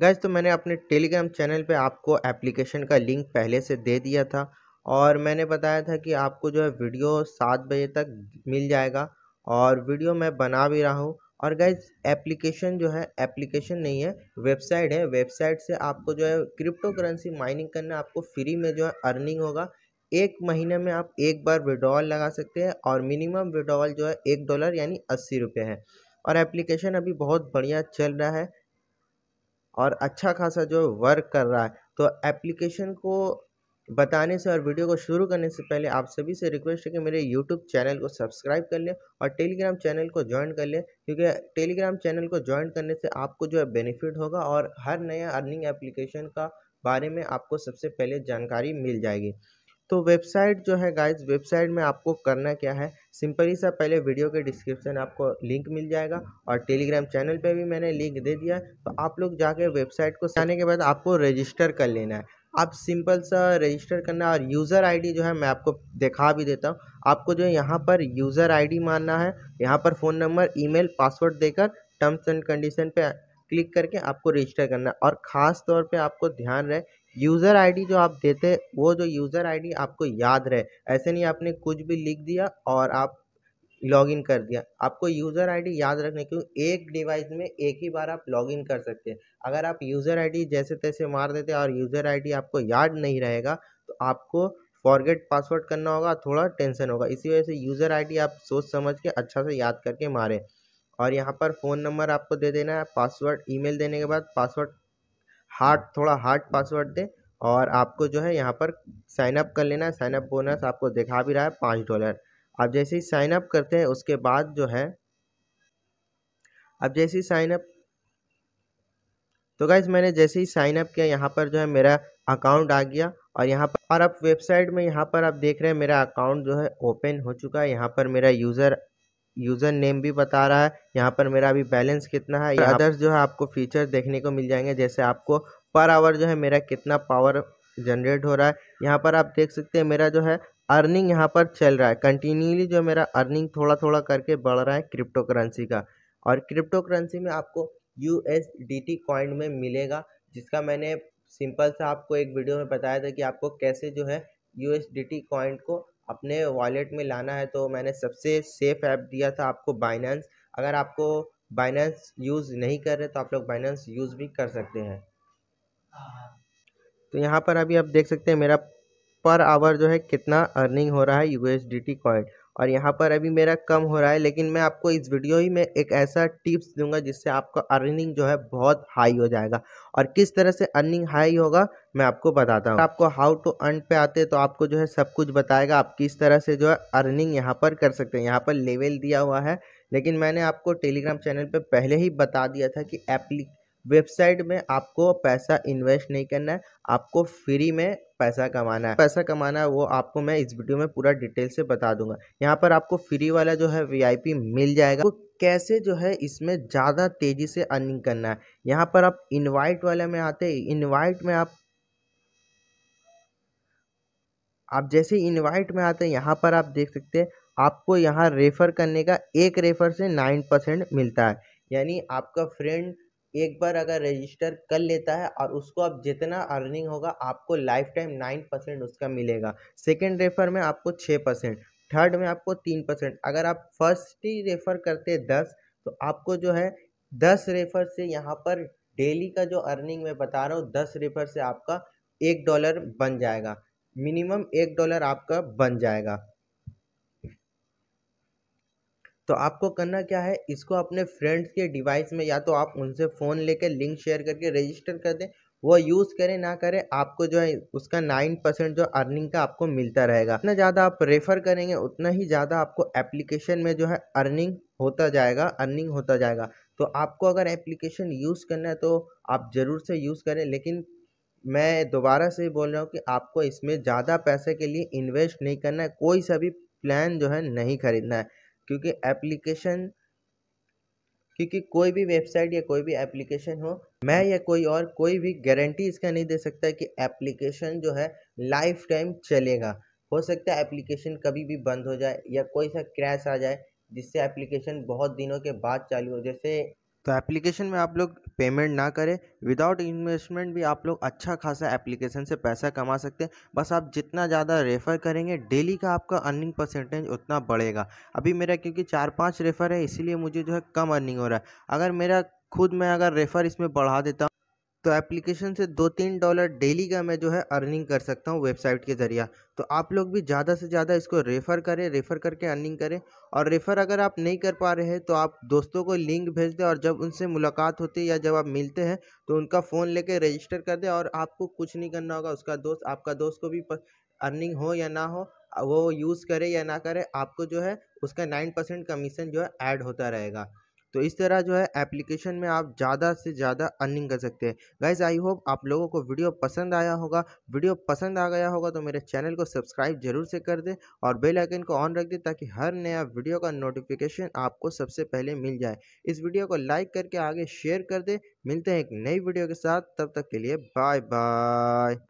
gas तो मैंने अपने टेलीग्राम चैनल पे आपको एप्लीकेशन का लिंक पहले से दे दिया था और मैंने बताया था कि आपको जो है वीडियो सात बजे तक मिल जाएगा और वीडियो मैं बना भी रहा हूँ और गैस एप्लीकेशन जो है एप्लीकेशन नहीं है वेबसाइट है वेबसाइट से आपको जो है क्रिप्टो करेंसी माइनिंग करना आपको फ्री में जो है अर्निंग होगा एक महीने में आप एक बार विड्रॉवल लगा सकते हैं और मिनिमम विड्रॉवल जो है एक डॉलर यानी अस्सी रुपये है और एप्लीकेशन अभी बहुत बढ़िया चल रहा है और अच्छा खासा जो वर्क कर रहा है तो एप्लीकेशन को बताने से और वीडियो को शुरू करने से पहले आप सभी से रिक्वेस्ट है कि मेरे यूट्यूब चैनल को सब्सक्राइब कर लें और टेलीग्राम चैनल को ज्वाइन कर लें क्योंकि टेलीग्राम चैनल को ज्वाइन करने से आपको जो है बेनिफिट होगा और हर नया अर्निंग एप्लीकेशन का बारे में आपको सबसे पहले जानकारी मिल जाएगी तो वेबसाइट जो है गाइज वेबसाइट में आपको करना क्या है सिंपली सा पहले वीडियो के डिस्क्रिप्शन आपको लिंक मिल जाएगा और टेलीग्राम चैनल पे भी मैंने लिंक दे दिया तो आप लोग जाके वेबसाइट को जाने के बाद आपको रजिस्टर कर लेना है आप सिंपल सा रजिस्टर करना और यूज़र आईडी जो है मैं आपको दिखा भी देता हूँ आपको जो यहाँ पर यूज़र आईडी मानना है यहाँ पर फ़ोन नंबर ईमेल पासवर्ड देकर टर्म्स एंड कंडीशन पे क्लिक करके आपको रजिस्टर करना है और ख़ास तौर पे आपको ध्यान रहे यूज़र आईडी जो आप देते हैं वो जो यूज़र आईडी आपको याद रहे ऐसे नहीं आपने कुछ भी लिख दिया और आप लॉगिन कर दिया आपको यूज़र आईडी याद रखने क्यों एक डिवाइस में एक ही बार आप लॉगिन कर सकते हैं अगर आप यूज़र आईडी जैसे तैसे मार देते और यूज़र आईडी आपको याद नहीं रहेगा तो आपको फॉरगेट पासवर्ड करना होगा थोड़ा टेंशन होगा इसी वजह से यूज़र आई आप सोच समझ के अच्छा से याद करके मारें और यहाँ पर फ़ोन नंबर आपको दे देना है पासवर्ड ई देने के बाद पासवर्ड हार्ड थोड़ा हार्ड पासवर्ड दे और आपको जो है यहाँ पर साइन अप कर लेना है बोनस आपको दिखा भी रहा है पाँच डॉलर आप जैसे ही साइन अप करते हैं उसके बाद जो है अब जैसे ही साइनअप तो गाइज मैंने जैसे ही साइन अप किया यहाँ पर जो है मेरा अकाउंट आ गया और यहाँ पर और अब वेबसाइट में यहाँ पर आप देख रहे हैं मेरा अकाउंट जो है ओपन हो चुका है यहाँ पर मेरा यूज़र यूज़र नेम भी बता रहा है यहाँ पर मेरा अभी बैलेंस कितना है अदर्स जो है आपको फीचर देखने को मिल जाएंगे जैसे आपको पर आवर जो है मेरा कितना पावर जनरेट हो रहा है यहाँ पर आप देख सकते हैं मेरा जो है अर्निंग यहाँ पर चल रहा है कंटिन्यूली जो मेरा अर्निंग थोड़ा थोड़ा करके बढ़ रहा है क्रिप्टो करेंसी का और क्रिप्टो करेंसी में आपको U S D T coin में मिलेगा जिसका मैंने सिंपल सा आपको एक वीडियो में बताया था कि आपको कैसे जो है U S D T coin को अपने वॉलेट में लाना है तो मैंने सबसे सेफ़ ऐप दिया था आपको बाइनेंस अगर आपको बाइनेंस यूज़ नहीं कर रहे तो आप लोग बाइनेंस यूज़ भी कर सकते हैं तो यहाँ पर अभी आप देख सकते हैं मेरा पर आवर जो है कितना अर्निंग हो रहा है U S D T coin और यहाँ पर अभी मेरा कम हो रहा है लेकिन मैं आपको इस वीडियो ही में एक ऐसा टिप्स दूंगा जिससे आपका अर्निंग जो है बहुत हाई हो जाएगा और किस तरह से अर्निंग हाई होगा मैं आपको बताता हूँ आपको हाउ टू अर्न पे आते तो आपको जो है सब कुछ बताएगा आप किस तरह से जो है अर्निंग यहाँ पर कर सकते हैं यहाँ पर लेवल दिया हुआ है लेकिन मैंने आपको टेलीग्राम चैनल पर पहले ही बता दिया था कि एप्ली वेबसाइट में आपको पैसा इन्वेस्ट नहीं करना है आपको फ्री में पैसा कमाना है पैसा कमाना है वो आपको मैं इस वीडियो में पूरा डिटेल से बता दूंगा यहाँ पर आपको फ्री वाला जो है वीआईपी मिल जाएगा तो कैसे जो है इसमें ज़्यादा तेज़ी से अर्निंग करना है यहाँ पर आप इनवाइट वाले में आते इनवाइट में आप आप जैसे इनवाइट में आते हैं यहाँ पर आप देख सकते हैं आपको यहाँ रेफ़र करने का एक रेफ़र से नाइन परसेंट मिलता है यानी आपका फ्रेंड एक बार अगर रजिस्टर कर लेता है और उसको अब जितना अर्निंग होगा आपको लाइफ टाइम नाइन परसेंट उसका मिलेगा सेकेंड रेफर में आपको छः परसेंट थर्ड में आपको तीन परसेंट अगर आप फर्स्ट ही रेफ़र करते दस तो आपको जो है दस रेफ़र से यहाँ पर डेली का जो अर्निंग मैं बता रहा हूँ दस रेफ़र से आपका एक डॉलर बन जाएगा मिनिमम एक डॉलर आपका बन जाएगा तो आपको करना क्या है इसको अपने फ्रेंड्स के डिवाइस में या तो आप उनसे फ़ोन लेके लिंक शेयर करके रजिस्टर कर दें वो यूज़ करें ना करें आपको जो है उसका नाइन परसेंट जो अर्निंग का आपको मिलता रहेगा जितना ज़्यादा आप रेफ़र करेंगे उतना ही ज़्यादा आपको एप्लीकेशन में जो है अर्निंग होता जाएगा अर्निंग होता जाएगा तो आपको अगर एप्लीकेशन यूज़ करना है तो आप ज़रूर से यूज़ करें लेकिन मैं दोबारा से बोल रहा हूँ कि आपको इसमें ज़्यादा पैसे के लिए इन्वेस्ट नहीं करना है कोई सा भी प्लान जो है नहीं खरीदना है क्योंकि एप्लीकेशन क्योंकि कोई भी वेबसाइट या कोई भी एप्लीकेशन हो मैं या कोई और कोई भी गारंटी इसका नहीं दे सकता कि एप्लीकेशन जो है लाइफ टाइम चलेगा हो सकता है एप्लीकेशन कभी भी बंद हो जाए या कोई सा क्रैश आ जाए जिससे एप्लीकेशन बहुत दिनों के बाद चालू हो जैसे तो एप्लीकेशन में आप लोग पेमेंट ना करें विदाउट इन्वेस्टमेंट भी आप लोग अच्छा खासा एप्लीकेशन से पैसा कमा सकते हैं बस आप जितना ज़्यादा रेफ़र करेंगे डेली का आपका अर्निंग परसेंटेज उतना बढ़ेगा अभी मेरा क्योंकि चार पाँच रेफ़र है इसीलिए मुझे जो है कम अर्निंग हो रहा है अगर मेरा खुद मैं अगर रेफ़र इसमें बढ़ा देता हूँ तो एप्लीकेशन से दो तीन डॉलर डेली का मैं जो है अर्निंग कर सकता हूँ वेबसाइट के ज़रिए तो आप लोग भी ज़्यादा से ज़्यादा इसको रेफ़र करें रेफ़र करके अर्निंग करें और रेफ़र अगर आप नहीं कर पा रहे हैं तो आप दोस्तों को लिंक भेज दें और जब उनसे मुलाकात होती है या जब आप मिलते हैं तो उनका फ़ोन लेके रजिस्टर कर दें और आपको कुछ नहीं करना होगा उसका दोस्त आपका दोस्त को भी अर्निंग हो या ना हो वो यूज़ करे या ना करे आपको जो है उसका नाइन परसेंट कमीशन जो है ऐड होता रहेगा तो इस तरह जो है एप्लीकेशन में आप ज़्यादा से ज़्यादा अर्निंग कर सकते हैं गाइज आई होप आप लोगों को वीडियो पसंद आया होगा वीडियो पसंद आ गया होगा तो मेरे चैनल को सब्सक्राइब जरूर से कर दें और बेल आइकन को ऑन रख दें ताकि हर नया वीडियो का नोटिफिकेशन आपको सबसे पहले मिल जाए इस वीडियो को लाइक करके आगे शेयर कर दें मिलते हैं एक नई वीडियो के साथ तब तक के लिए बाय बाय